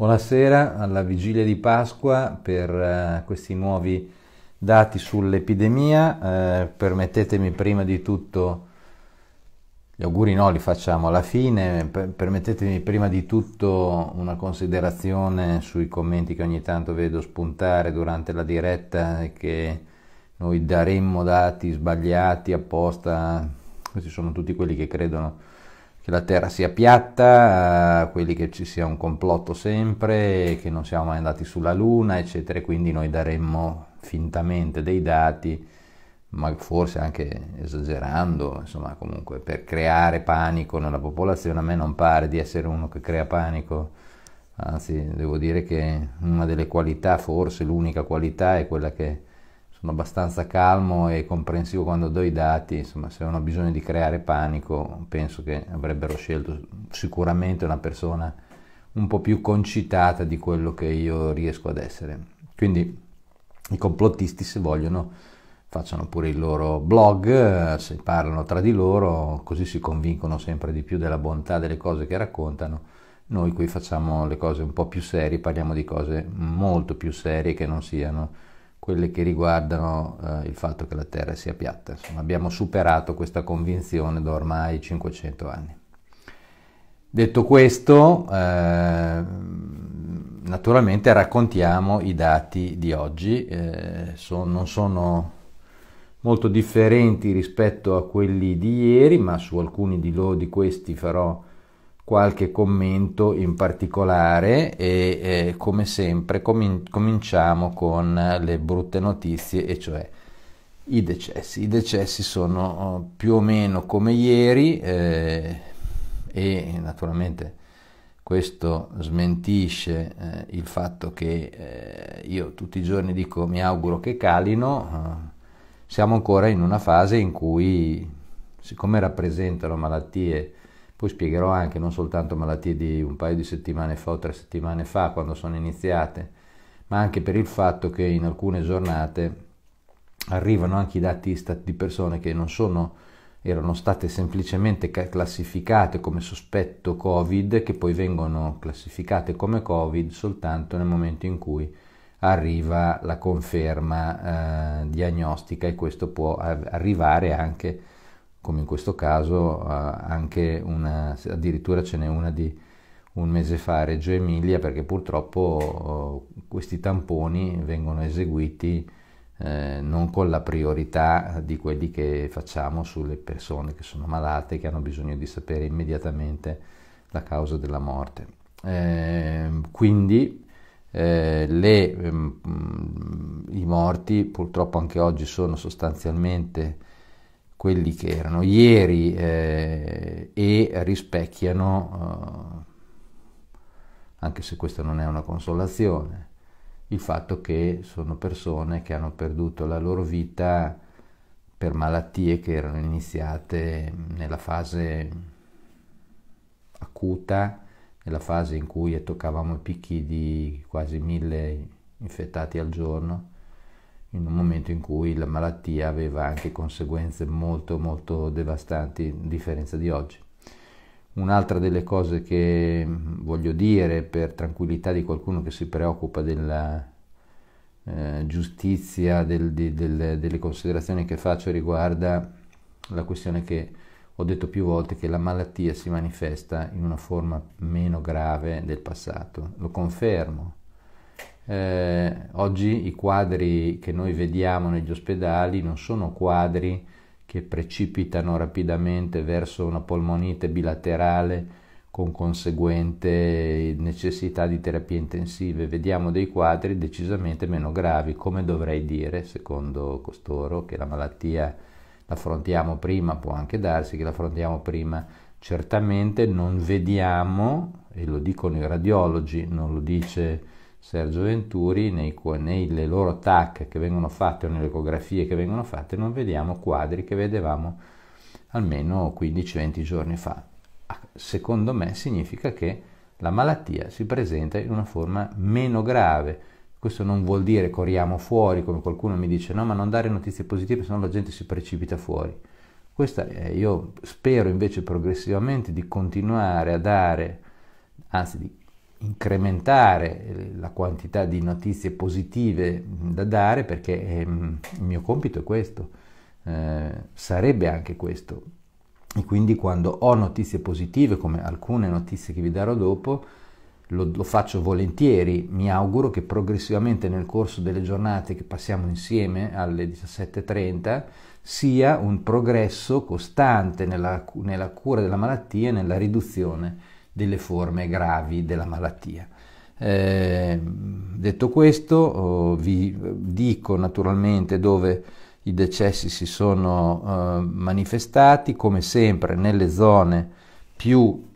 Buonasera, alla vigilia di Pasqua per eh, questi nuovi dati sull'epidemia. Eh, permettetemi prima di tutto, gli auguri no, li facciamo alla fine, per, permettetemi prima di tutto una considerazione sui commenti che ogni tanto vedo spuntare durante la diretta che noi daremmo dati sbagliati apposta, questi sono tutti quelli che credono che la terra sia piatta, eh, quelli che ci sia un complotto sempre, che non siamo mai andati sulla luna, eccetera, quindi noi daremmo fintamente dei dati, ma forse anche esagerando, insomma, comunque per creare panico nella popolazione, a me non pare di essere uno che crea panico, anzi devo dire che una delle qualità, forse l'unica qualità è quella che sono abbastanza calmo e comprensivo quando do i dati, insomma se hanno bisogno di creare panico penso che avrebbero scelto sicuramente una persona un po' più concitata di quello che io riesco ad essere. Quindi i complottisti se vogliono facciano pure il loro blog, se parlano tra di loro, così si convincono sempre di più della bontà delle cose che raccontano. Noi qui facciamo le cose un po' più serie, parliamo di cose molto più serie che non siano quelle che riguardano eh, il fatto che la Terra sia piatta. Insomma, abbiamo superato questa convinzione da ormai 500 anni. Detto questo, eh, naturalmente raccontiamo i dati di oggi, eh, son, non sono molto differenti rispetto a quelli di ieri, ma su alcuni di, loro, di questi farò qualche commento in particolare e eh, come sempre comin- cominciamo con le brutte notizie e cioè i decessi. I decessi sono oh, più o meno come ieri eh, e naturalmente questo smentisce eh, il fatto che eh, io tutti i giorni dico mi auguro che calino, eh, siamo ancora in una fase in cui siccome rappresentano malattie poi spiegherò anche non soltanto malattie di un paio di settimane fa o tre settimane fa quando sono iniziate, ma anche per il fatto che in alcune giornate arrivano anche i dati di persone che non sono, erano state semplicemente classificate come sospetto Covid, che poi vengono classificate come Covid soltanto nel momento in cui arriva la conferma eh, diagnostica e questo può arrivare anche come in questo caso eh, anche una, addirittura ce n'è una di un mese fa a Reggio Emilia perché purtroppo eh, questi tamponi vengono eseguiti eh, non con la priorità di quelli che facciamo sulle persone che sono malate che hanno bisogno di sapere immediatamente la causa della morte. Ehm, quindi le, ehm, i morti purtroppo anche oggi sono sostanzialmente quelli che erano ieri eh, e rispecchiano, eh, anche se questa non è una consolazione, il fatto che sono persone che hanno perduto la loro vita per malattie che erano iniziate nella fase acuta, nella fase in cui toccavamo i picchi di quasi mille infettati al giorno in un momento in cui la malattia aveva anche conseguenze molto molto devastanti a differenza di oggi. Un'altra delle cose che voglio dire per tranquillità di qualcuno che si preoccupa della eh, giustizia, del, di, del, delle considerazioni che faccio riguarda la questione che ho detto più volte che la malattia si manifesta in una forma meno grave del passato. Lo confermo eh, oggi i quadri che noi vediamo negli ospedali non sono quadri che precipitano rapidamente verso una polmonite bilaterale con conseguente necessità di terapie intensive. Vediamo dei quadri decisamente meno gravi, come dovrei dire, secondo costoro, che la malattia l'affrontiamo prima, può anche darsi che l'affrontiamo prima. Certamente non vediamo, e lo dicono i radiologi, non lo dice Sergio Venturi, nei, nelle loro TAC che vengono fatte o nelle ecografie che vengono fatte, non vediamo quadri che vedevamo almeno 15-20 giorni fa. Secondo me significa che la malattia si presenta in una forma meno grave. Questo non vuol dire corriamo fuori, come qualcuno mi dice, no, ma non dare notizie positive, se no la gente si precipita fuori. Questa, eh, io spero invece progressivamente di continuare a dare, anzi di incrementare eh, la quantità di notizie positive da dare perché ehm, il mio compito è questo, eh, sarebbe anche questo. E quindi quando ho notizie positive, come alcune notizie che vi darò dopo, lo, lo faccio volentieri, mi auguro che progressivamente nel corso delle giornate che passiamo insieme alle 17.30 sia un progresso costante nella, nella cura della malattia e nella riduzione delle forme gravi della malattia. Eh, detto questo, oh, vi dico naturalmente dove i decessi si sono eh, manifestati, come sempre nelle zone più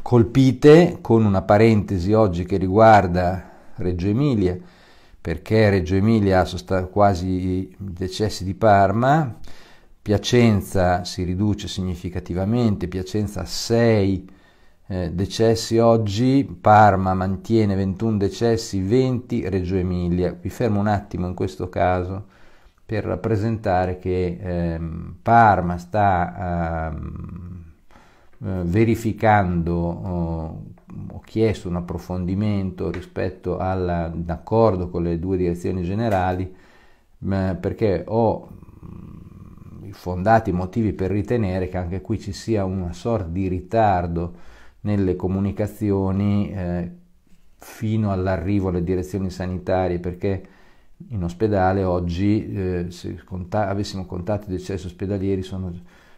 colpite, con una parentesi oggi che riguarda Reggio Emilia, perché Reggio Emilia ha sost- quasi i decessi di Parma, Piacenza si riduce significativamente, Piacenza 6 eh, decessi oggi, Parma mantiene 21 decessi, 20 Reggio Emilia. Vi fermo un attimo in questo caso per rappresentare che ehm, Parma sta ehm, eh, verificando, oh, ho chiesto un approfondimento rispetto all'accordo con le due direzioni generali eh, perché ho mm, fondati motivi per ritenere che anche qui ci sia una sorta di ritardo nelle comunicazioni eh, fino all'arrivo alle direzioni sanitarie perché in ospedale oggi eh, se conta- avessimo contatti di eccesso ospedalieri sono,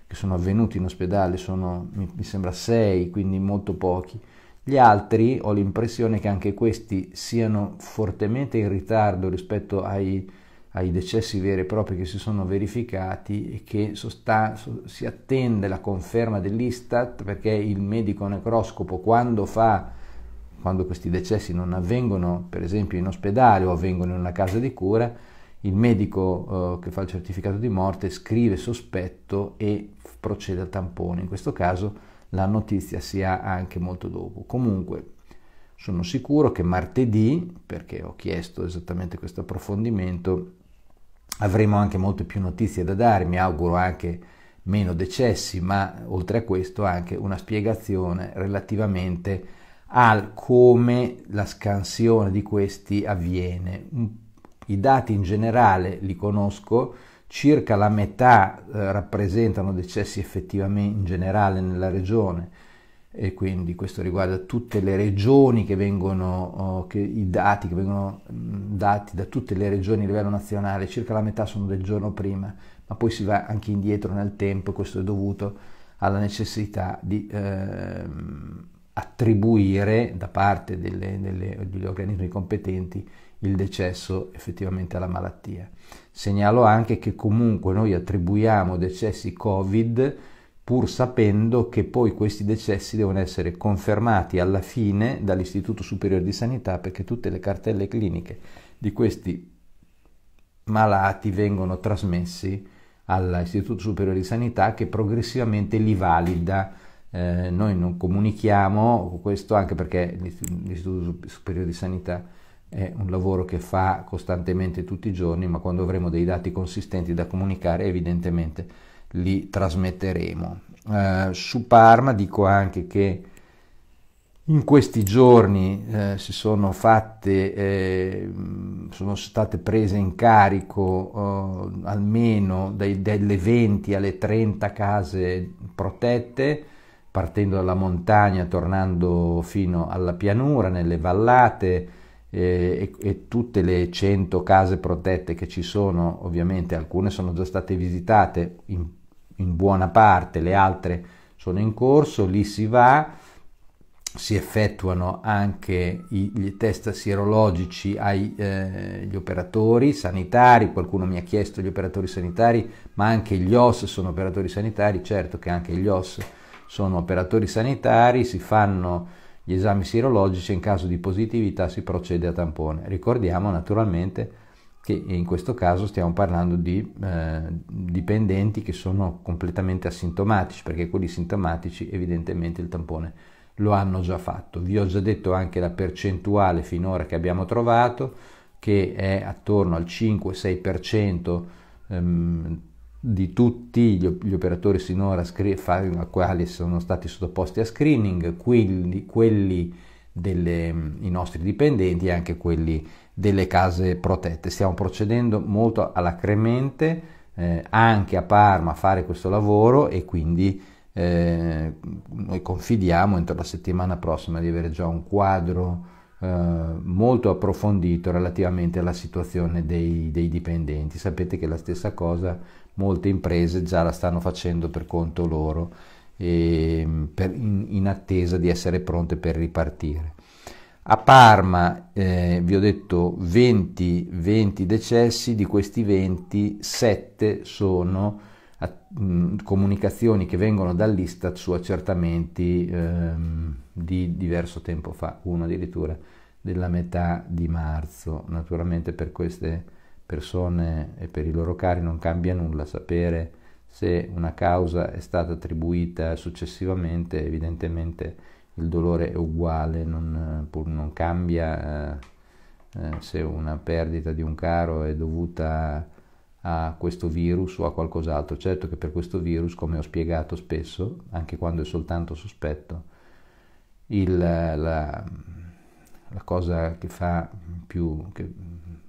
che sono avvenuti in ospedale sono mi, mi sembra sei quindi molto pochi gli altri ho l'impressione che anche questi siano fortemente in ritardo rispetto ai ai decessi veri e propri che si sono verificati e che sosta, si attende la conferma dell'Istat perché il medico necroscopo quando fa quando questi decessi non avvengono per esempio in ospedale o avvengono in una casa di cura il medico eh, che fa il certificato di morte scrive sospetto e procede al tampone in questo caso la notizia si ha anche molto dopo comunque sono sicuro che martedì perché ho chiesto esattamente questo approfondimento avremo anche molte più notizie da dare, mi auguro anche meno decessi, ma oltre a questo anche una spiegazione relativamente al come la scansione di questi avviene. I dati in generale li conosco, circa la metà eh, rappresentano decessi effettivamente in generale nella regione, e quindi questo riguarda tutte le regioni che vengono, oh, che, i dati che vengono dati da tutte le regioni a livello nazionale, circa la metà sono del giorno prima, ma poi si va anche indietro nel tempo e questo è dovuto alla necessità di eh, attribuire da parte delle, delle, degli organismi competenti il decesso effettivamente alla malattia. Segnalo anche che comunque noi attribuiamo decessi Covid pur sapendo che poi questi decessi devono essere confermati alla fine dall'Istituto Superiore di Sanità perché tutte le cartelle cliniche di questi malati vengono trasmessi all'Istituto Superiore di Sanità che progressivamente li valida. Eh, noi non comunichiamo questo anche perché l'Istituto Superiore di Sanità è un lavoro che fa costantemente tutti i giorni, ma quando avremo dei dati consistenti da comunicare evidentemente li trasmetteremo. Eh, su Parma dico anche che in questi giorni eh, si sono fatte, eh, sono state prese in carico eh, almeno dai, dalle 20 alle 30 case protette, partendo dalla montagna, tornando fino alla pianura, nelle vallate eh, e, e tutte le 100 case protette che ci sono, ovviamente alcune sono già state visitate in in buona parte, le altre sono in corso, lì si va, si effettuano anche i, i test sierologici agli eh, operatori sanitari, qualcuno mi ha chiesto gli operatori sanitari, ma anche gli OS sono operatori sanitari, certo che anche gli OS sono operatori sanitari, si fanno gli esami sierologici e in caso di positività si procede a tampone. Ricordiamo naturalmente che in questo caso stiamo parlando di eh, dipendenti che sono completamente asintomatici, perché quelli sintomatici evidentemente il tampone lo hanno già fatto. Vi ho già detto anche la percentuale finora che abbiamo trovato, che è attorno al 5-6% ehm, di tutti gli, gli operatori sinora scri- a quali sono stati sottoposti a screening, quindi quelli i nostri dipendenti e anche quelli delle case protette. Stiamo procedendo molto alla cremente eh, anche a Parma a fare questo lavoro e quindi eh, noi confidiamo entro la settimana prossima di avere già un quadro eh, molto approfondito relativamente alla situazione dei, dei dipendenti. Sapete che la stessa cosa molte imprese già la stanno facendo per conto loro Ehm, per, in, in, attesa di essere pronte per ripartire. A Parma, eh, vi ho detto, 20, 20, decessi, di questi 20, 7 sono a, mh, mm, comunicazioni che vengono dall'Istat su accertamenti ehm, di diverso tempo fa, uno addirittura della metà di marzo. Naturalmente per queste persone e per i loro cari non cambia nulla sapere se una causa è stata attribuita successivamente, evidentemente il dolore è uguale, non, non cambia eh, eh, se una perdita di un caro è dovuta a questo virus o a qualcos'altro. Certo che per questo virus, come ho spiegato spesso, anche quando è soltanto sospetto, il, la, la cosa che, più, che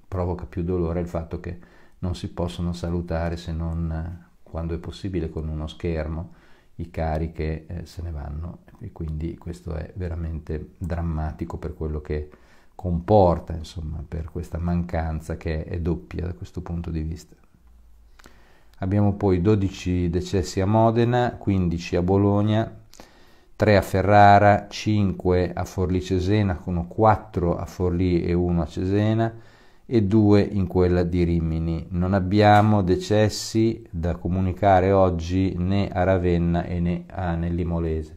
provoca più dolore è il fatto che non si possono salutare se non quando è possibile con uno schermo, i cari eh, se ne vanno e quindi questo è veramente drammatico per quello che comporta, insomma, per questa mancanza che è doppia da questo punto di vista. Abbiamo poi 12 decessi a Modena, 15 a Bologna, 3 a Ferrara, 5 a Forlì Cesena, con 4 a Forlì e 1 a Cesena, e due in quella di Rimini. Non abbiamo decessi da comunicare oggi né a Ravenna né a Nellimolese.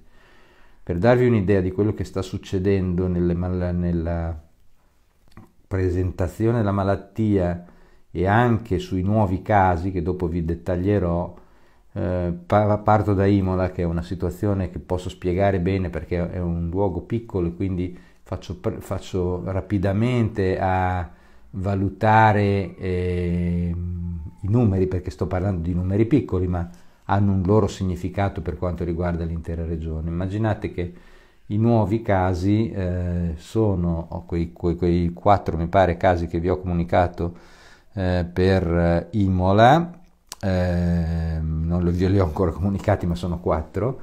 Per darvi un'idea di quello che sta succedendo nelle, nella presentazione della malattia e anche sui nuovi casi che dopo vi dettaglierò, eh, parto da Imola che è una situazione che posso spiegare bene perché è un luogo piccolo e quindi faccio, faccio rapidamente a valutare eh, i numeri, perché sto parlando di numeri piccoli, ma hanno un loro significato per quanto riguarda l'intera regione. Immaginate che i nuovi casi eh, sono quei, quei, quei 4, mi pare, casi che vi ho comunicato eh, per eh, Imola, ehm, non li, li ho ancora comunicati, ma sono 4.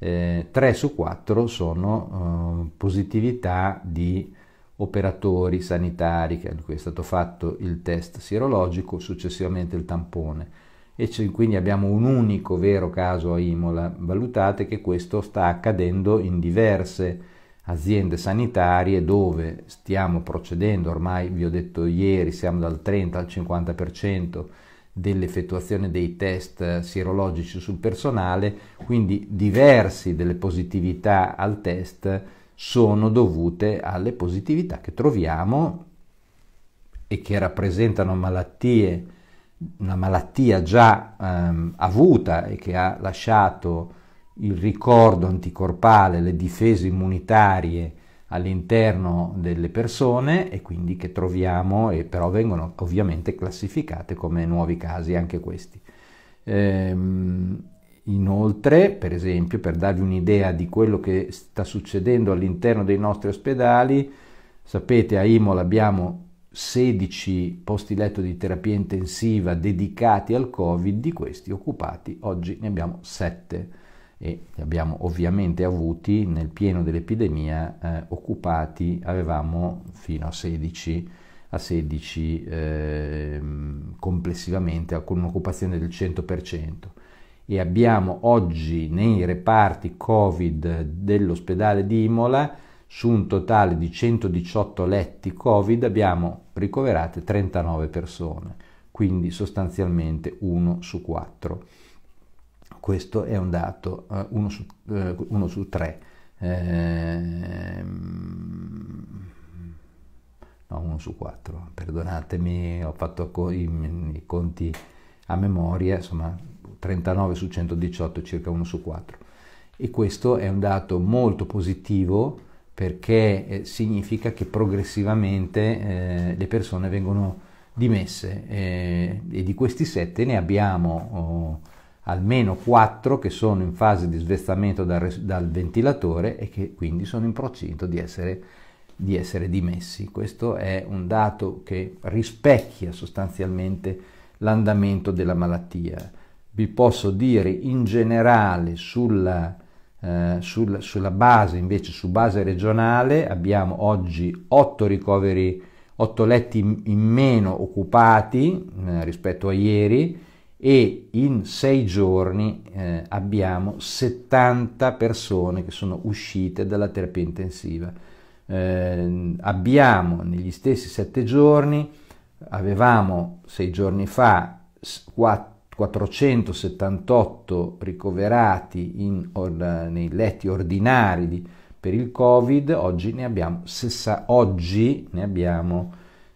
3 eh, su 4 sono eh, positività di operatori sanitari che cui è stato fatto il test sierologico, successivamente il tampone. E quindi abbiamo un unico vero caso a Imola. Valutate che questo sta accadendo in diverse aziende sanitarie dove stiamo procedendo, ormai vi ho detto ieri, siamo dal 30 al 50% dell'effettuazione dei test sierologici sul personale, quindi diversi delle positività al test sono dovute alle positività che troviamo e che rappresentano malattie, una malattia già ehm, avuta e che ha lasciato il ricordo anticorpale, le difese immunitarie all'interno delle persone e quindi che troviamo e però vengono ovviamente classificate come nuovi casi anche questi. Ehm, Inoltre, per esempio, per darvi un'idea di quello che sta succedendo all'interno dei nostri ospedali, sapete a Imola abbiamo 16 posti letto di terapia intensiva dedicati al Covid, di questi occupati oggi ne abbiamo 7 e li abbiamo ovviamente avuti nel pieno dell'epidemia eh, occupati avevamo fino a 16 a 16 eh, complessivamente con un'occupazione del 100% e abbiamo oggi nei reparti Covid dell'ospedale di Imola su un totale di 118 letti Covid abbiamo ricoverate 39 persone, quindi sostanzialmente 1 su 4. Questo è un dato 1 eh, su, 3. Eh, ehm, no, 1 su 4, perdonatemi, ho fatto i, i conti a memoria, insomma 39 su 118, circa 1 su 4. E questo è un dato molto positivo perché eh, significa che progressivamente eh, le persone vengono dimesse eh, e di questi 7 ne abbiamo oh, almeno 4 che sono in fase di svezzamento dal, dal, ventilatore e che quindi sono in procinto di essere, di essere dimessi. Questo è un dato che rispecchia sostanzialmente l'andamento della malattia vi posso dire in generale sulla, eh, sul, sulla base, invece su base regionale, abbiamo oggi 8 ricoveri, 8 letti in meno occupati eh, rispetto a ieri e in 6 giorni eh, abbiamo 70 persone che sono uscite dalla terapia intensiva. Eh, abbiamo negli stessi 7 giorni, avevamo 6 giorni fa 4 478 ricoverati in, or, nei letti ordinari per il Covid, oggi ne abbiamo, sessa, oggi ne abbiamo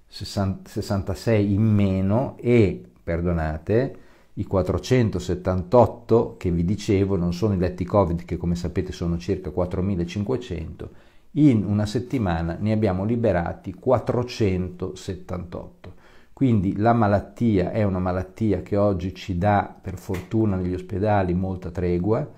60, 66 in meno e, perdonate, i 478 che vi dicevo non sono i letti Covid che come sapete sono circa 4500, in una settimana ne abbiamo liberati 478 quindi la malattia è una malattia che oggi ci dà, per fortuna, negli ospedali molta tregua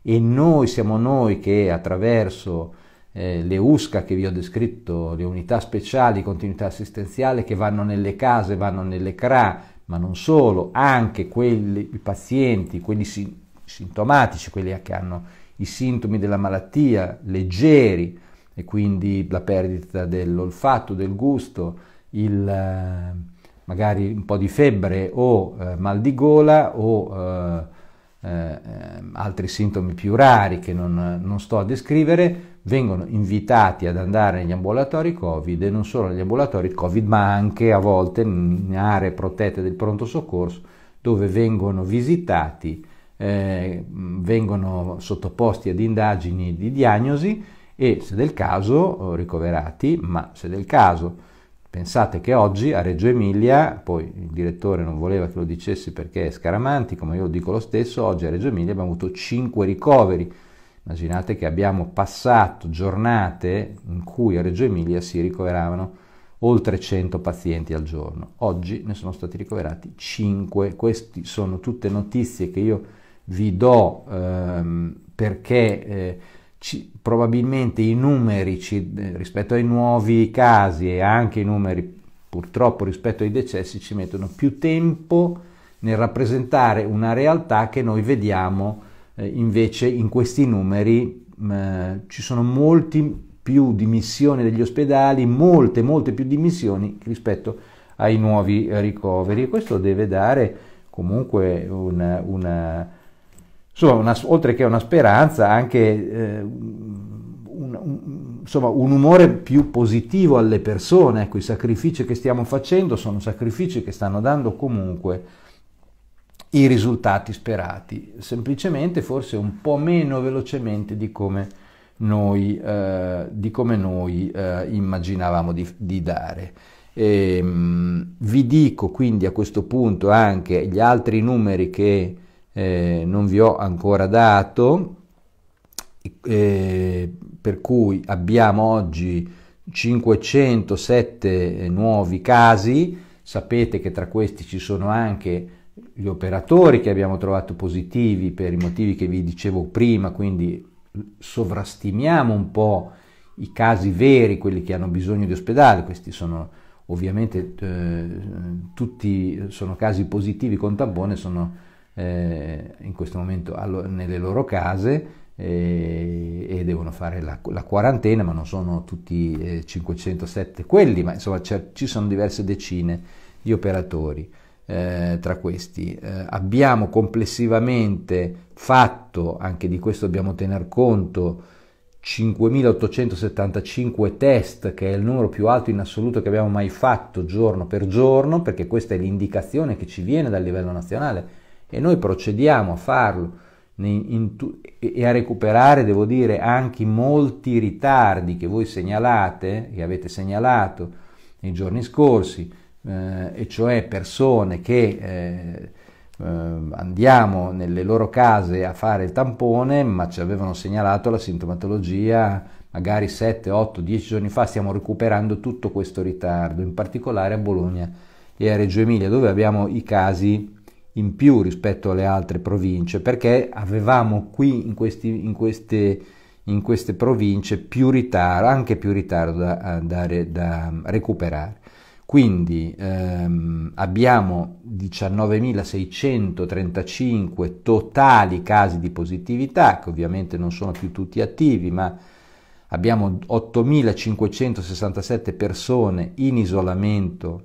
e noi siamo noi che attraverso eh, le USCA che vi ho descritto, le unità speciali di continuità assistenziale che vanno nelle case, vanno nelle CRA, ma non solo, anche quelli, i pazienti, quelli si, sintomatici, quelli che hanno i sintomi della malattia leggeri e quindi la perdita dell'olfatto, del gusto, il eh, magari un po' di febbre o eh, mal di gola o eh, eh, altri sintomi più rari che non, non, sto a descrivere, vengono invitati ad andare negli ambulatori Covid e non solo negli ambulatori Covid ma anche a volte in aree protette del pronto soccorso dove vengono visitati, eh, vengono sottoposti ad indagini di diagnosi e se del caso ricoverati, ma se del caso Pensate che oggi a Reggio Emilia, poi il direttore non voleva che lo dicessi perché è scaramantico, ma io lo dico lo stesso, oggi a Reggio Emilia abbiamo avuto 5 ricoveri. Immaginate che abbiamo passato giornate in cui a Reggio Emilia si ricoveravano oltre 100 pazienti al giorno. Oggi ne sono stati ricoverati 5. Queste sono tutte notizie che io vi do ehm, perché... Eh, ci, probabilmente i numeri ci, rispetto ai nuovi casi e anche i numeri purtroppo rispetto ai decessi ci mettono più tempo nel rappresentare una realtà che noi vediamo eh, invece in questi numeri mh, ci sono molti più dimissioni degli ospedali, molte molte più dimissioni rispetto ai nuovi ricoveri e questo deve dare comunque una, una insomma, una, oltre che una speranza, anche eh, un, un, insomma, un, umore più positivo alle persone. Ecco, i sacrifici che stiamo facendo sono sacrifici che stanno dando comunque i risultati sperati, semplicemente forse un po' meno velocemente di come noi, eh, di come noi eh, immaginavamo di, di dare. E, ehm, vi dico quindi a questo punto anche gli altri numeri che eh, non vi ho ancora dato, eh, per cui abbiamo oggi 507 nuovi casi, sapete che tra questi ci sono anche gli operatori che abbiamo trovato positivi per i motivi che vi dicevo prima, quindi sovrastimiamo un po' i casi veri, quelli che hanno bisogno di ospedale, questi sono ovviamente eh, tutti sono casi positivi con tampone, sono eh, in questo momento allo, nelle loro case eh, e devono fare la, la, quarantena, ma non sono tutti eh, 507 quelli, ma insomma ci sono diverse decine di operatori eh, tra questi. Eh, abbiamo complessivamente fatto, anche di questo dobbiamo tener conto, 5.875 test, che è il numero più alto in assoluto che abbiamo mai fatto giorno per giorno, perché questa è l'indicazione che ci viene dal livello nazionale e noi procediamo a farlo in, in, e a recuperare, devo dire, anche molti ritardi che voi segnalate, che avete segnalato nei giorni scorsi, eh, e cioè persone che eh, eh, andiamo nelle loro case a fare il tampone, ma ci avevano segnalato la sintomatologia magari 7, 8, 10 giorni fa, stiamo recuperando tutto questo ritardo, in particolare a Bologna e a Reggio Emilia, dove abbiamo i casi in più rispetto alle altre province perché avevamo qui in, questi, in, queste, in queste, province più ritardo, anche più ritardo da, eh, da, da mm, recuperare. Quindi ehm, abbiamo 19.635 totali casi di positività, che ovviamente non sono più tutti attivi, ma abbiamo 8.567 persone in isolamento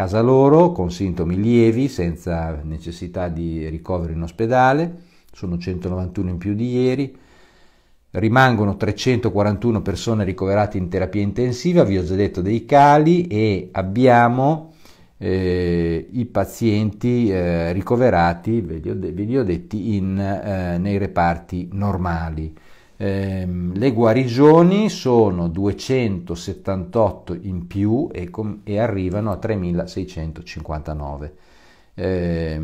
casa loro con sintomi lievi, senza necessità di ricovero in ospedale, sono 191 in più di ieri, rimangono 341 persone ricoverate in terapia intensiva, vi ho già detto dei cali e abbiamo eh, i pazienti eh, ricoverati, ve li, ho, ho detti, in, eh, nei reparti normali. Eh, le guarigioni sono 278 in più e, com- e arrivano a 3659. Eh,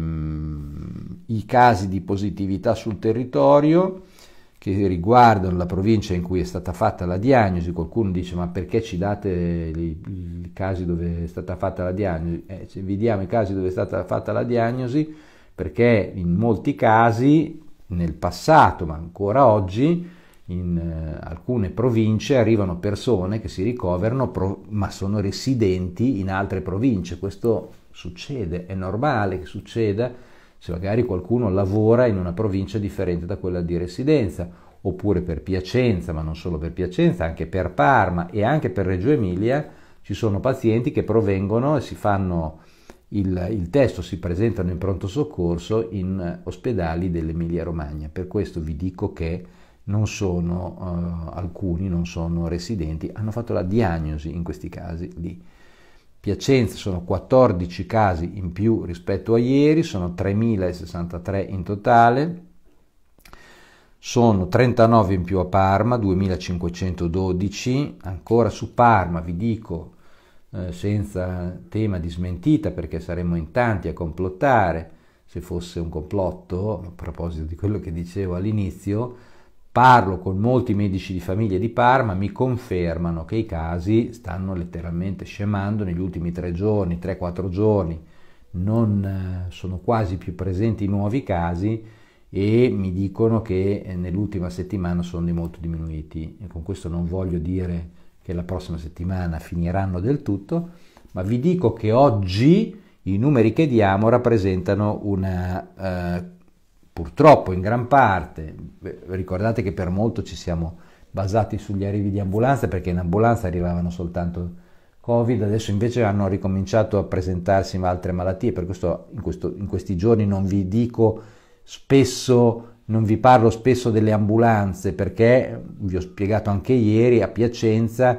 I casi di positività sul territorio che riguardano la provincia in cui è stata fatta la diagnosi, qualcuno dice ma perché ci date i, casi dove è stata fatta la diagnosi? Eh, vi diamo i casi dove è stata fatta la diagnosi perché in molti casi nel passato ma ancora oggi in eh, alcune province arrivano persone che si ricoverano ma sono residenti in altre province. Questo succede, è normale che succeda se magari qualcuno lavora in una provincia differente da quella di residenza, oppure per Piacenza, ma non solo per Piacenza, anche per Parma e anche per Reggio Emilia ci sono pazienti che provengono e si fanno il, il testo, si presentano in pronto soccorso in ospedali dell'Emilia Romagna. Per questo vi dico che non sono, eh, alcuni non sono residenti, hanno fatto la diagnosi in questi casi di Piacenza, sono 14 casi in più rispetto a ieri, sono 3.063 in totale, sono 39 in più a Parma, 2.512, ancora su Parma vi dico eh, senza tema di smentita perché saremmo in tanti a complottare, se fosse un complotto, a proposito di quello che dicevo all'inizio, Parlo con molti medici di famiglia di Parma, mi confermano che i casi stanno letteralmente scemando negli ultimi tre giorni, 3 quattro giorni, non eh, sono quasi più presenti nuovi casi e mi dicono che eh, nell'ultima settimana sono di molto diminuiti. E con questo non voglio dire che la prossima settimana finiranno del tutto, ma vi dico che oggi i numeri che diamo rappresentano una eh, purtroppo in gran parte, ricordate che per molto ci siamo basati sugli arrivi di ambulanze perché in ambulanza arrivavano soltanto Covid, adesso invece hanno ricominciato a presentarsi altre malattie, per questo in, questo in, questi giorni non vi dico spesso, non vi parlo spesso delle ambulanze perché vi ho spiegato anche ieri a Piacenza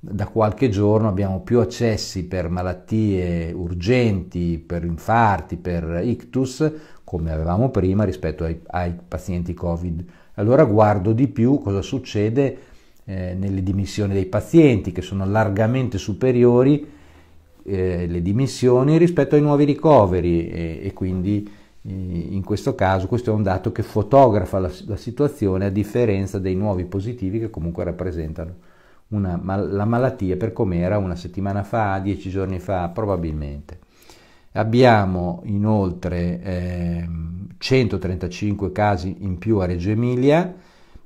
da qualche giorno abbiamo più accessi per malattie urgenti, per infarti, per ictus come avevamo prima rispetto ai, ai pazienti Covid. Allora guardo di più cosa succede eh, nelle dimissioni dei pazienti, che sono largamente superiori eh, le dimissioni rispetto ai nuovi ricoveri e, e quindi eh, in questo caso questo è un dato che fotografa la, la, situazione a differenza dei nuovi positivi che comunque rappresentano una, la malattia per come era una settimana fa, dieci giorni fa probabilmente. Abbiamo inoltre eh, 135 casi in più a Reggio Emilia,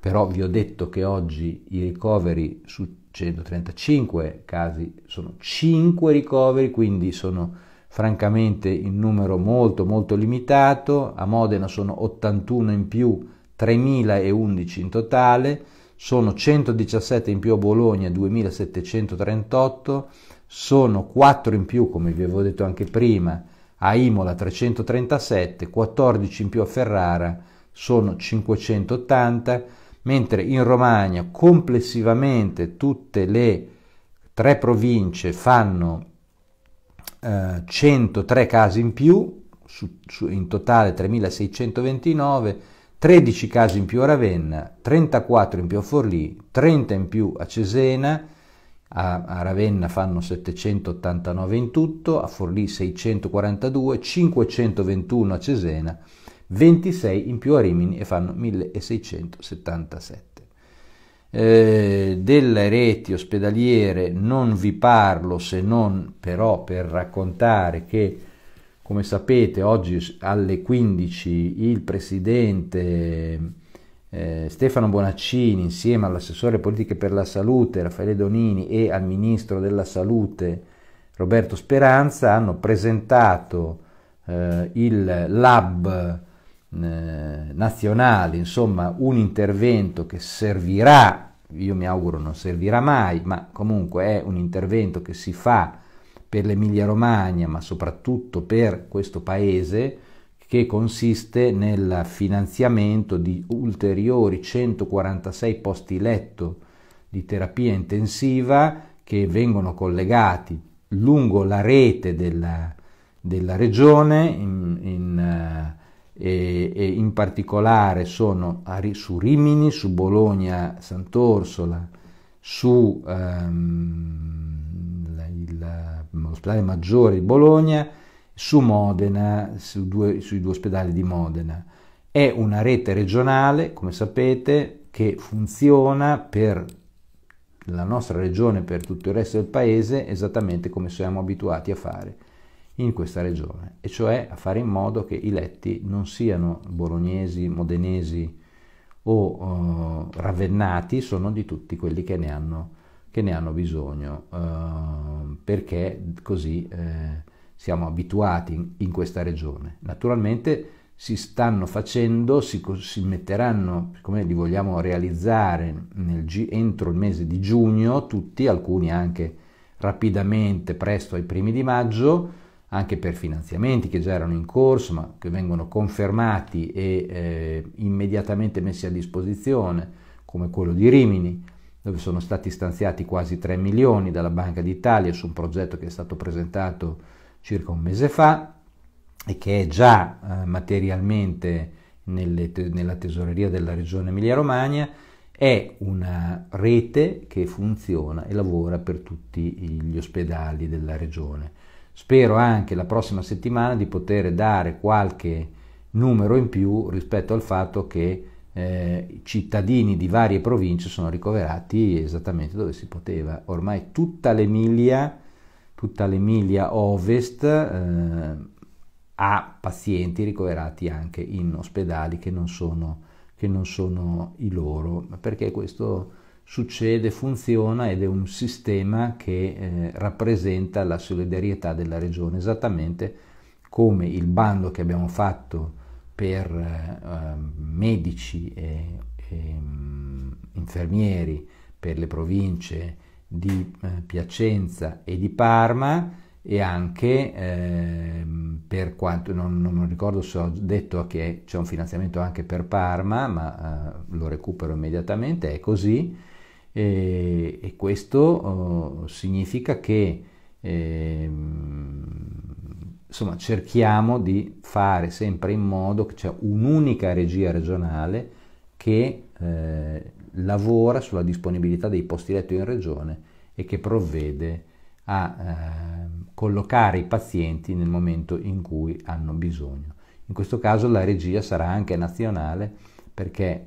però vi ho detto che oggi i ricoveri su 135 casi sono 5 ricoveri, quindi sono francamente in numero molto molto limitato, a Modena sono 81 in più, 3011 in totale, sono 117 in più a Bologna, 2738, sono 4 in più, come vi avevo detto anche prima, a Imola 337, 14 in più a Ferrara sono 580, mentre in Romagna complessivamente tutte le tre province fanno eh, 103 casi in più, su, su, in totale 3629, 13 casi in più a Ravenna, 34 in più a Forlì, 30 in più a Cesena, a, a Ravenna fanno 789 in tutto, a Forlì 642, 521 a Cesena, 26 in più a Rimini e fanno 1677. Eh, delle reti ospedaliere non vi parlo se non però per raccontare che come sapete oggi alle 15 il presidente eh, Stefano Bonaccini insieme all'assessore politiche per la salute Raffaele Donini e al ministro della salute Roberto Speranza hanno presentato eh, il lab eh, nazionale, insomma un intervento che servirà io mi auguro non servirà mai, ma comunque è un intervento che si fa per l'Emilia Romagna, ma soprattutto per questo paese, che consiste nel finanziamento di ulteriori 146 posti letto di terapia intensiva che vengono collegati lungo la rete della, della regione, in, in, eh, e, in particolare sono su Rimini, su Bologna Sant'Orsola, su ehm, l'ospedale maggiore di Bologna, su Modena, su due, sui due ospedali di Modena. È una rete regionale, come sapete, che funziona per la nostra regione, e per tutto il resto del paese, esattamente come siamo abituati a fare in questa regione, e cioè a fare in modo che i letti non siano bolognesi, modenesi o eh, ravennati, sono di tutti quelli che ne hanno, che ne hanno bisogno, eh, perché così... Eh, siamo abituati in, in questa regione. Naturalmente si stanno facendo, si, si metteranno, come li vogliamo realizzare nel, entro il mese di giugno, tutti, alcuni anche rapidamente, presto ai primi di maggio, anche per finanziamenti che già erano in corso ma che vengono confermati e eh, immediatamente messi a disposizione, come quello di Rimini, dove sono stati stanziati quasi 3 milioni dalla Banca d'Italia su un progetto che è stato presentato circa un mese fa e che è già eh, materialmente te- nella tesoreria della regione Emilia-Romagna, è una rete che funziona e lavora per tutti gli ospedali della regione. Spero anche la prossima settimana di poter dare qualche numero in più rispetto al fatto che eh, cittadini di varie province sono ricoverati esattamente dove si poteva. Ormai tutta l'Emilia tutta l'Emilia Ovest eh, ha pazienti ricoverati anche in ospedali che non, sono, che non sono i loro, perché questo succede, funziona ed è un sistema che eh, rappresenta la solidarietà della regione, esattamente come il bando che abbiamo fatto per eh, ehm, medici e, e ehm, infermieri per le province di eh, Piacenza e di Parma e anche eh, per quanto non, non, ricordo se ho detto che c'è un finanziamento anche per Parma ma eh, lo recupero immediatamente è così e, e questo oh, significa che eh, insomma cerchiamo di fare sempre in modo che c'è un'unica regia regionale che eh, lavora sulla disponibilità dei posti letto in regione e che provvede a eh, collocare i pazienti nel momento in cui hanno bisogno. In questo caso la regia sarà anche nazionale perché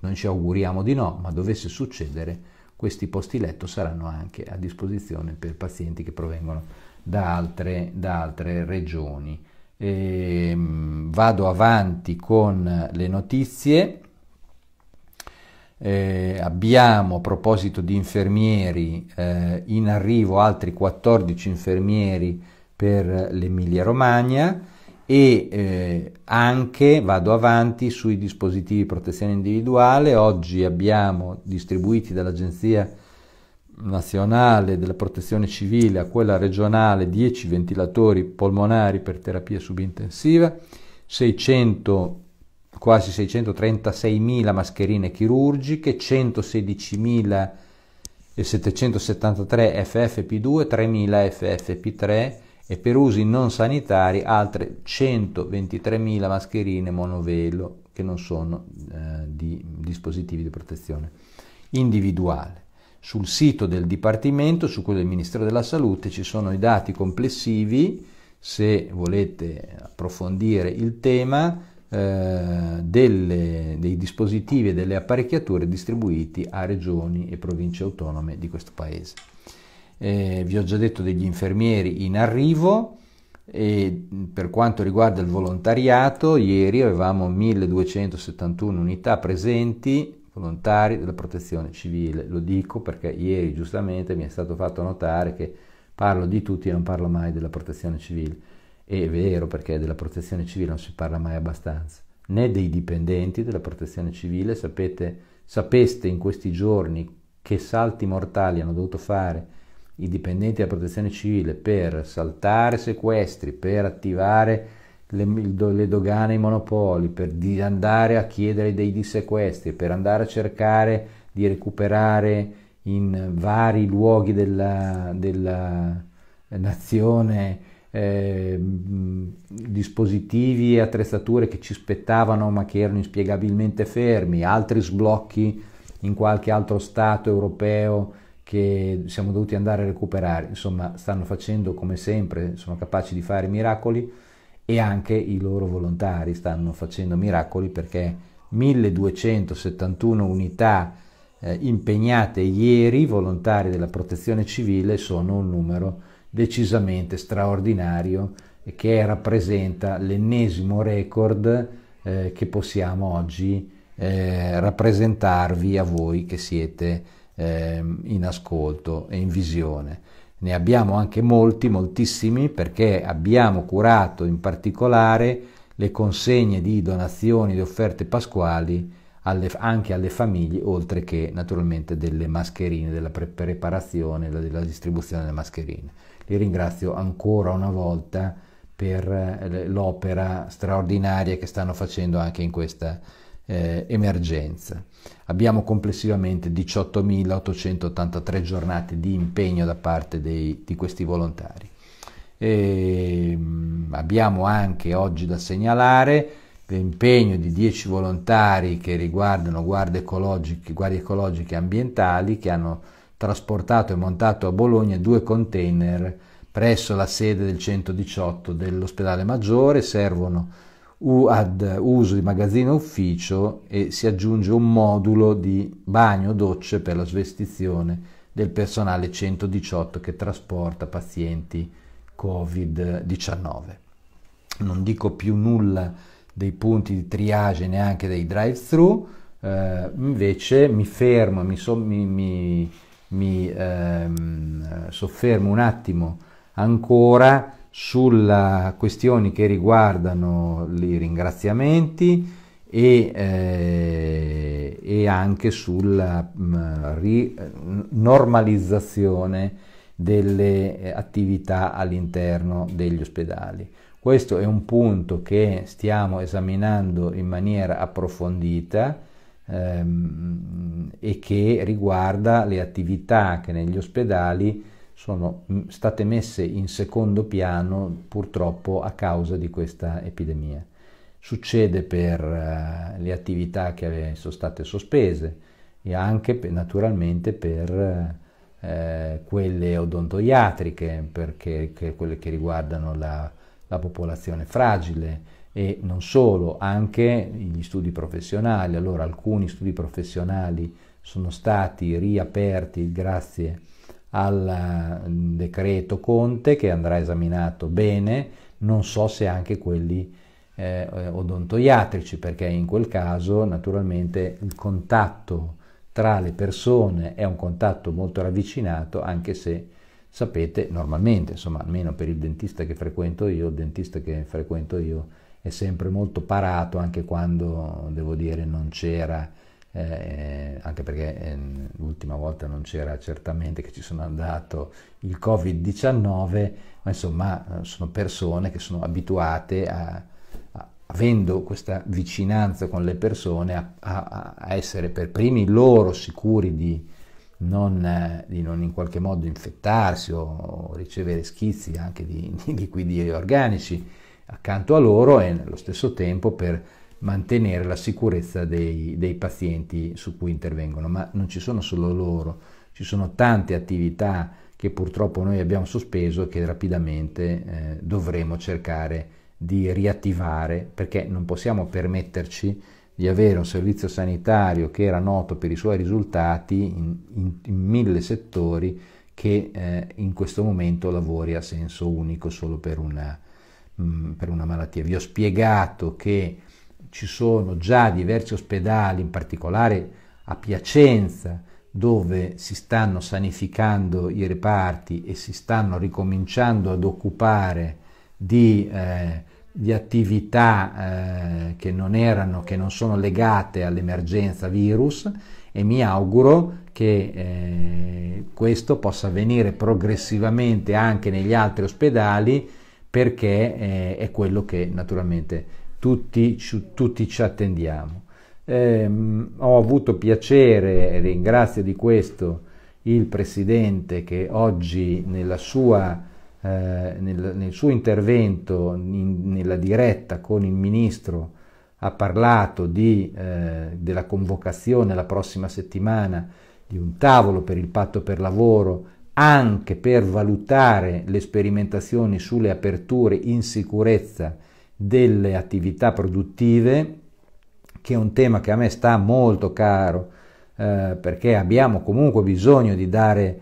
non ci auguriamo di no, ma dovesse succedere, questi posti letto saranno anche a disposizione per pazienti che provengono da altre, da altre regioni. E, ehm, vado avanti con le notizie eh, abbiamo a proposito di infermieri eh, in arrivo altri 14 infermieri per l'Emilia Romagna e eh, anche vado avanti sui dispositivi di protezione individuale. Oggi abbiamo distribuiti dall'Agenzia nazionale della protezione civile a quella regionale 10 ventilatori polmonari per terapia subintensiva, 600 quasi 636.000 mascherine chirurgiche, 116.773 FFP2, 3.000 FFP3 e per usi non sanitari altre 123.000 mascherine monovelo che non sono eh, di dispositivi di protezione individuale. Sul sito del Dipartimento, su quello del Ministero della Salute, ci sono i dati complessivi se volete approfondire il tema eh, delle, dei dispositivi e delle apparecchiature distribuiti a regioni e province autonome di questo paese. Eh, vi ho già detto degli infermieri in arrivo e mm, per quanto riguarda il volontariato, ieri avevamo 1271 unità presenti volontari della protezione civile. Lo dico perché ieri giustamente mi è stato fatto notare che parlo di tutti e non parlo mai della protezione civile. È vero perché della protezione civile non si parla mai abbastanza, né dei dipendenti della protezione civile, sapete, sapeste in questi giorni che salti mortali hanno dovuto fare i dipendenti della protezione civile per saltare sequestri, per attivare le, le dogane e i monopoli, per andare a chiedere dei dissequestri, per andare a cercare di recuperare in vari luoghi della, della nazione Ehm, dispositivi e attrezzature che ci spettavano ma che erano inspiegabilmente fermi, altri sblocchi in qualche altro Stato europeo che siamo dovuti andare a recuperare. Insomma, stanno facendo come sempre, sono capaci di fare miracoli e anche i loro volontari stanno facendo miracoli perché 1271 unità eh, impegnate ieri, volontari della protezione civile, sono un numero decisamente straordinario e che rappresenta l'ennesimo record eh, che possiamo oggi eh, rappresentarvi a voi che siete eh, in ascolto e in visione. Ne abbiamo anche molti, moltissimi, perché abbiamo curato in particolare le consegne di donazioni e offerte pasquali alle, anche alle famiglie, oltre che naturalmente delle mascherine, della pre- preparazione, della, della distribuzione delle mascherine. Li ringrazio ancora una volta per eh, l'opera straordinaria che stanno facendo anche in questa eh, emergenza. Abbiamo complessivamente 18.883 giornate di impegno da parte dei, di questi volontari. E, ehm, abbiamo anche oggi da segnalare l'impegno di 10 volontari che riguardano guardie ecologiche, guardie ecologiche e ambientali che hanno trasportato e montato a Bologna due container presso la sede del 118 dell'ospedale maggiore, servono ad uso di magazzino ufficio e si aggiunge un modulo di bagno docce per la svestizione del personale 118 che trasporta pazienti Covid-19. Non dico più nulla dei punti di triage, neanche dei drive-thru, eh, invece mi fermo, mi, so, mi, mi, mi ehm, soffermo un attimo ancora sulle questioni che riguardano i ringraziamenti e, eh, e anche sulla mh, mm, ri, normalizzazione delle attività all'interno degli ospedali. Questo è un punto che stiamo esaminando in maniera approfondita ehm, e che riguarda le attività che negli ospedali sono mm, state messe in secondo piano purtroppo a causa di questa epidemia. Succede per eh, le attività che sono state sospese e anche per, naturalmente per eh, quelle odontoiatriche, perché, che, quelle che riguardano la la popolazione fragile e non solo, anche gli studi professionali. Allora alcuni studi professionali sono stati riaperti grazie al mm, decreto Conte che andrà esaminato bene, non so se anche quelli eh, eh, odontoiatrici, perché in quel caso naturalmente il contatto tra le persone è un contatto molto ravvicinato, anche se sapete normalmente, insomma almeno per il dentista che frequento io, il dentista che frequento io è sempre molto parato anche quando, devo dire, non c'era, eh, anche perché eh, l'ultima volta non c'era certamente che ci sono andato il Covid-19, ma insomma sono persone che sono abituate a, avendo questa vicinanza con le persone, a, a, a essere per primi loro sicuri di non, eh, di non in qualche modo infettarsi o ricevere schizzi anche di, di liquidi organici accanto a loro e nello stesso tempo per mantenere la sicurezza dei, dei, pazienti su cui intervengono, ma non ci sono solo loro, ci sono tante attività che purtroppo noi abbiamo sospeso e che rapidamente eh, dovremo cercare di riattivare perché non possiamo permetterci di avere un servizio sanitario che era noto per i suoi risultati in, in, in mille settori che eh, in questo momento lavori a senso unico solo per una, mh, mm, per una, malattia. Vi ho spiegato che ci sono già diversi ospedali, in particolare a Piacenza, dove si stanno sanificando i reparti e si stanno ricominciando ad occupare di eh, di attività eh, che non erano, che non sono legate all'emergenza virus e mi auguro che eh, questo possa avvenire progressivamente anche negli altri ospedali perché eh, è quello che naturalmente tutti, ci, tutti ci attendiamo. Ehm, ho avuto piacere, e ringrazio di questo il Presidente che oggi nella sua eh, nel, nel, suo intervento in, nella diretta con il ministro ha parlato di, eh, della convocazione la prossima settimana di un tavolo per il patto per lavoro anche per valutare le sperimentazioni sulle aperture in sicurezza delle attività produttive, che è un tema che a me sta molto caro, eh, perché abbiamo comunque bisogno di dare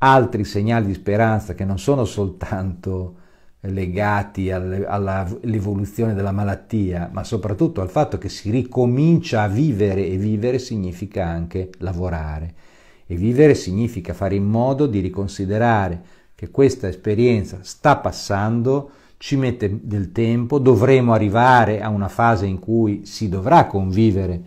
altri segnali di speranza che non sono soltanto legati all'evoluzione della malattia, ma soprattutto al fatto che si ricomincia a vivere e vivere significa anche lavorare. E vivere significa fare in modo di riconsiderare che questa esperienza sta passando, ci mette del tempo, dovremo arrivare a una fase in cui si dovrà convivere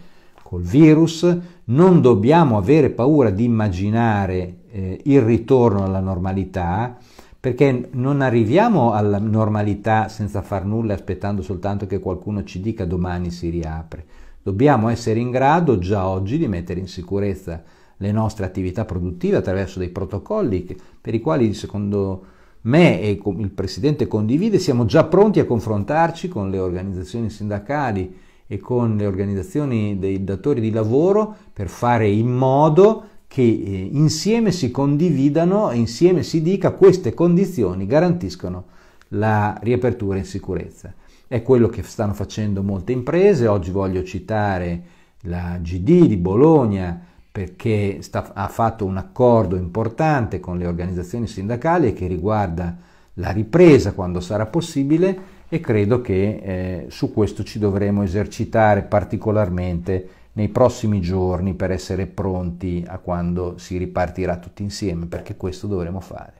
col virus, non dobbiamo avere paura di immaginare eh, il ritorno alla normalità, perché non arriviamo alla normalità senza far nulla aspettando soltanto che qualcuno ci dica domani si riapre. Dobbiamo essere in grado già oggi di mettere in sicurezza le nostre attività produttive attraverso dei protocolli che, per i quali secondo me e il Presidente condivide, siamo già pronti a confrontarci con le organizzazioni sindacali e con le organizzazioni dei datori di lavoro per fare in modo che che eh, insieme si condividano, insieme si dica queste condizioni garantiscono la riapertura in sicurezza. È quello che stanno facendo molte imprese, oggi voglio citare la GD di Bologna perché sta, ha fatto un accordo importante con le organizzazioni sindacali che riguarda la ripresa quando sarà possibile e credo che eh, su questo ci dovremo esercitare particolarmente nei prossimi giorni per essere pronti a quando si ripartirà tutti insieme, perché questo dovremo fare.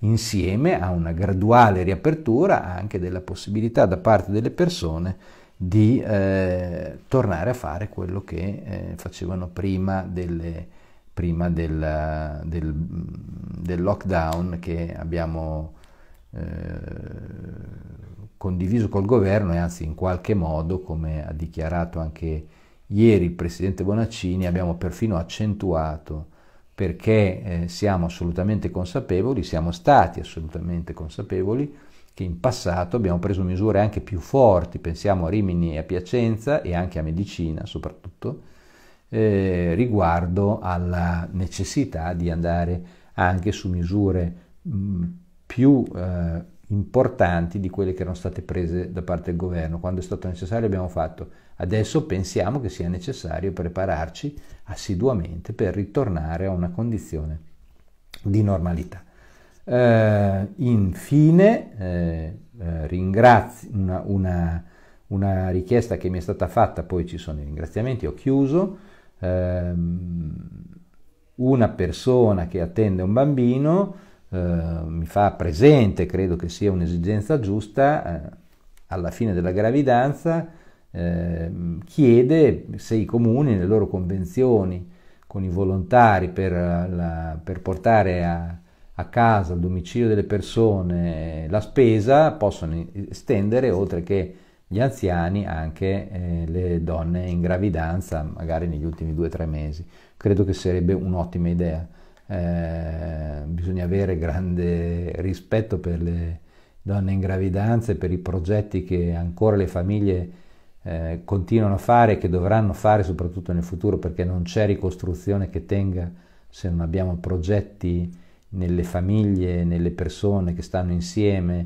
Insieme a una graduale riapertura anche della possibilità da parte delle persone di eh, tornare a fare quello che eh, facevano prima, delle, prima del, del, del, lockdown che abbiamo eh, condiviso col governo e anzi in qualche modo, come ha dichiarato anche Ieri il Presidente Bonaccini abbiamo perfino accentuato perché eh, siamo assolutamente consapevoli, siamo stati assolutamente consapevoli che in passato abbiamo preso misure anche più forti, pensiamo a Rimini e a Piacenza e anche a Medicina soprattutto, eh, riguardo alla necessità di andare anche su misure mh, più eh, importanti di quelle che erano state prese da parte del governo. Quando è stato necessario abbiamo fatto. Adesso pensiamo che sia necessario prepararci assiduamente per ritornare a una condizione di normalità. Eh, infine, eh, eh ringrazio una, una, una, richiesta che mi è stata fatta, poi ci sono i ringraziamenti, ho chiuso. Ehm, una persona che attende un bambino eh, mi fa presente, credo che sia un'esigenza giusta, eh, alla fine della gravidanza eh, chiede se i comuni, nelle loro convenzioni con i volontari per, la, per portare a, a casa, al domicilio delle persone, la spesa, possono estendere oltre che gli anziani anche eh, le donne in gravidanza, magari negli ultimi due o tre mesi. Credo che sarebbe un'ottima idea. Eh, bisogna avere grande rispetto per le donne in gravidanza e per i progetti che ancora le famiglie eh, continuano a fare e che dovranno fare soprattutto nel futuro perché non c'è ricostruzione che tenga se non abbiamo progetti nelle famiglie, nelle persone che stanno insieme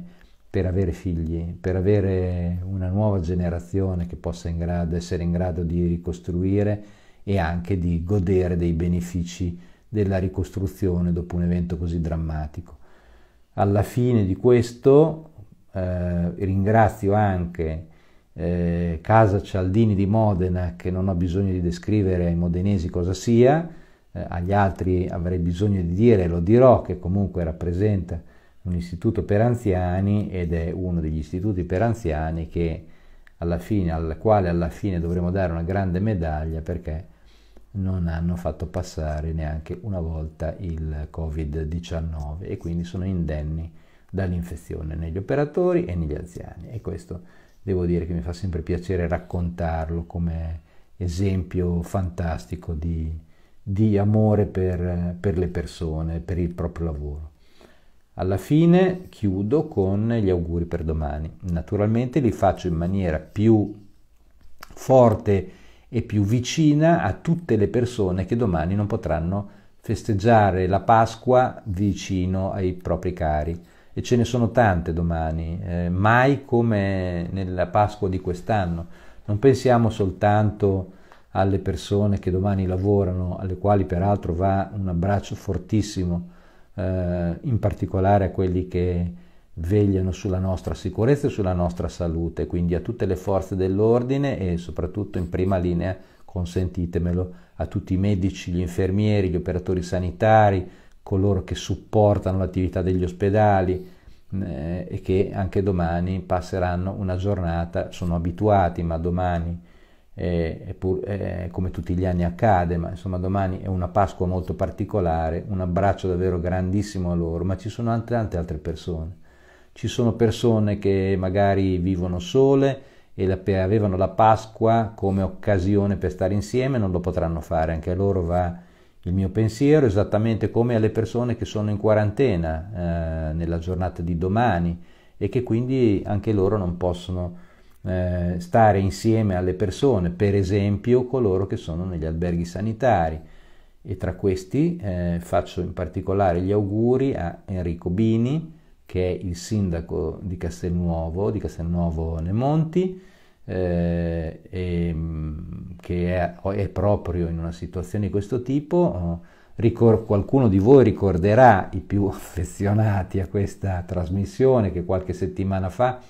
per avere figli, per avere una nuova generazione che possa in grado, essere in grado di ricostruire e anche di godere dei benefici della ricostruzione dopo un evento così drammatico. Alla fine di questo eh, ringrazio anche eh, Casa Cialdini di Modena, che non ho bisogno di descrivere ai modenesi cosa sia, eh, agli altri avrei bisogno di dire, e lo dirò, che comunque rappresenta un istituto per anziani ed è uno degli istituti per anziani che alla fine, al quale alla fine dovremo dare una grande medaglia perché non hanno fatto passare neanche una volta il Covid-19 e quindi sono indenni dall'infezione negli operatori e negli anziani. E questo devo dire che mi fa sempre piacere raccontarlo come esempio fantastico di, di amore per, per le persone, per il proprio lavoro. Alla fine chiudo con gli auguri per domani. Naturalmente li faccio in maniera più forte e più vicina a tutte le persone che domani non potranno festeggiare la Pasqua vicino ai propri cari. E ce ne sono tante domani, eh, mai come nella Pasqua di quest'anno. Non pensiamo soltanto alle persone che domani lavorano, alle quali peraltro va un abbraccio fortissimo, eh, in particolare a quelli che vegliano sulla nostra sicurezza e sulla nostra salute, quindi a tutte le forze dell'ordine e soprattutto in prima linea, consentitemelo, a tutti i medici, gli infermieri, gli operatori sanitari, coloro che supportano l'attività degli ospedali mm, eh, e che anche domani passeranno una giornata, sono abituati, ma domani, eh, è pur, eh, come tutti gli anni accade, ma insomma domani è una Pasqua molto particolare, un abbraccio davvero grandissimo a loro, ma ci sono tante altre persone ci sono persone che magari vivono sole e la, avevano la Pasqua come occasione per stare insieme, non lo potranno fare, anche a loro va il mio pensiero, esattamente come alle persone che sono in quarantena eh, nella giornata di domani e che quindi anche loro non possono eh, stare insieme alle persone, per esempio coloro che sono negli alberghi sanitari. E tra questi eh, faccio in particolare gli auguri a Enrico Bini, che è il sindaco di Castelnuovo, di Castelnuovo Nemonti, eh, e, mm, che è, è, proprio in una situazione di questo tipo. Ricor- qualcuno di voi ricorderà, i più affezionati a questa trasmissione, che qualche settimana fa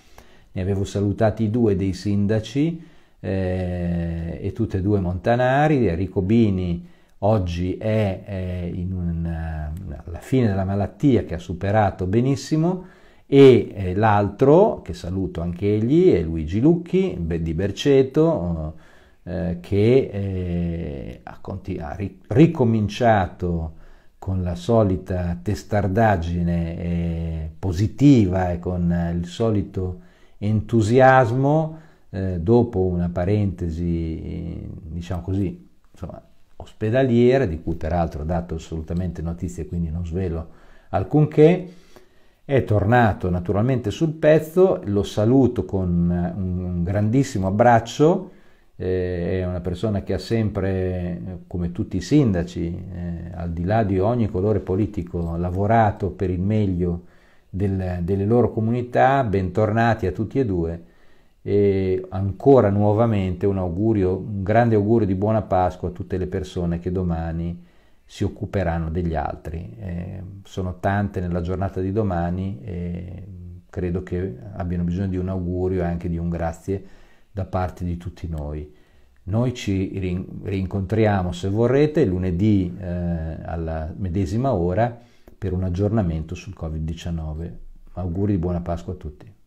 ne avevo salutati due dei sindaci, eh, e tutti e due montanari, Enrico Bini oggi è, è in un fine della malattia che ha superato benissimo e eh, l'altro, che saluto anche egli, è Luigi Lucchi di Berceto, eh, che eh, ha, ha ricominciato con la solita testardaggine eh, positiva e con eh, il solito entusiasmo, dopo una parentesi, diciamo così, insomma, ospedaliera, di cui peraltro ho dato assolutamente notizie, quindi non svelo alcunché. È tornato naturalmente sul pezzo, lo saluto con eh, un grandissimo abbraccio, eh, è una persona che ha sempre, come tutti i sindaci, eh, al di là di ogni colore politico, lavorato per il meglio del, delle loro comunità. Bentornati a tutti e due e ancora nuovamente un augurio, un grande augurio di buona Pasqua a tutte le persone che domani si occuperanno degli altri. Eh, sono tante nella giornata di domani e credo che abbiano bisogno di un augurio e anche di un grazie da parte di tutti noi. Noi ci rincontriamo, se vorrete, lunedì eh, alla medesima ora per un aggiornamento sul Covid-19. Auguri di buona Pasqua a tutti.